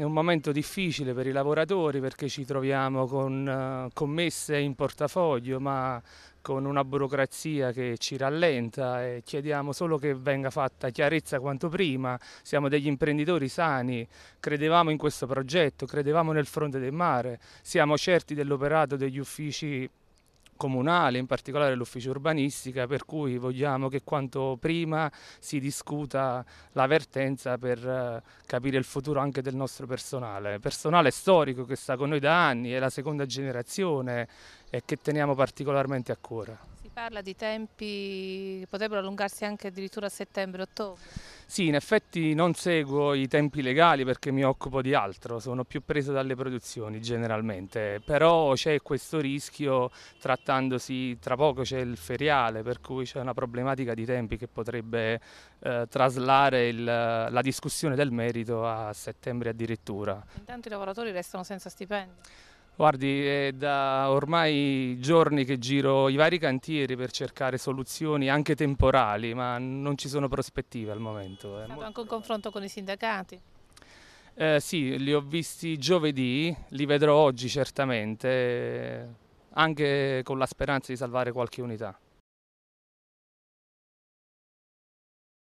È un momento difficile per i lavoratori perché ci troviamo con eh, commesse in portafoglio ma con una burocrazia che ci rallenta e chiediamo solo che venga fatta chiarezza quanto prima. Siamo degli imprenditori sani, credevamo in questo progetto, credevamo nel fronte del mare, siamo certi dell'operato degli uffici comunale, in particolare l'ufficio urbanistica, per cui vogliamo che quanto prima si discuta la vertenza per eh, capire il futuro anche del nostro personale, personale storico che sta con noi da anni, è la seconda generazione e che teniamo particolarmente a cuore parla di tempi che potrebbero allungarsi anche addirittura a settembre-ottobre. Sì, in effetti non seguo i tempi legali perché mi occupo di altro, sono più preso dalle produzioni generalmente, però c'è questo rischio trattandosi, tra poco c'è il feriale, per cui c'è una problematica di tempi che potrebbe eh, traslare il, la discussione del merito a settembre addirittura. Intanto i lavoratori restano senza stipendi? Guardi, è da ormai giorni che giro i vari cantieri per cercare soluzioni anche temporali, ma non ci sono prospettive al momento. Eh. È, stato anche un confronto con i sindacati? Eh, sì, li ho visti giovedì, li vedrò oggi certamente, anche con la speranza di salvare qualche unità.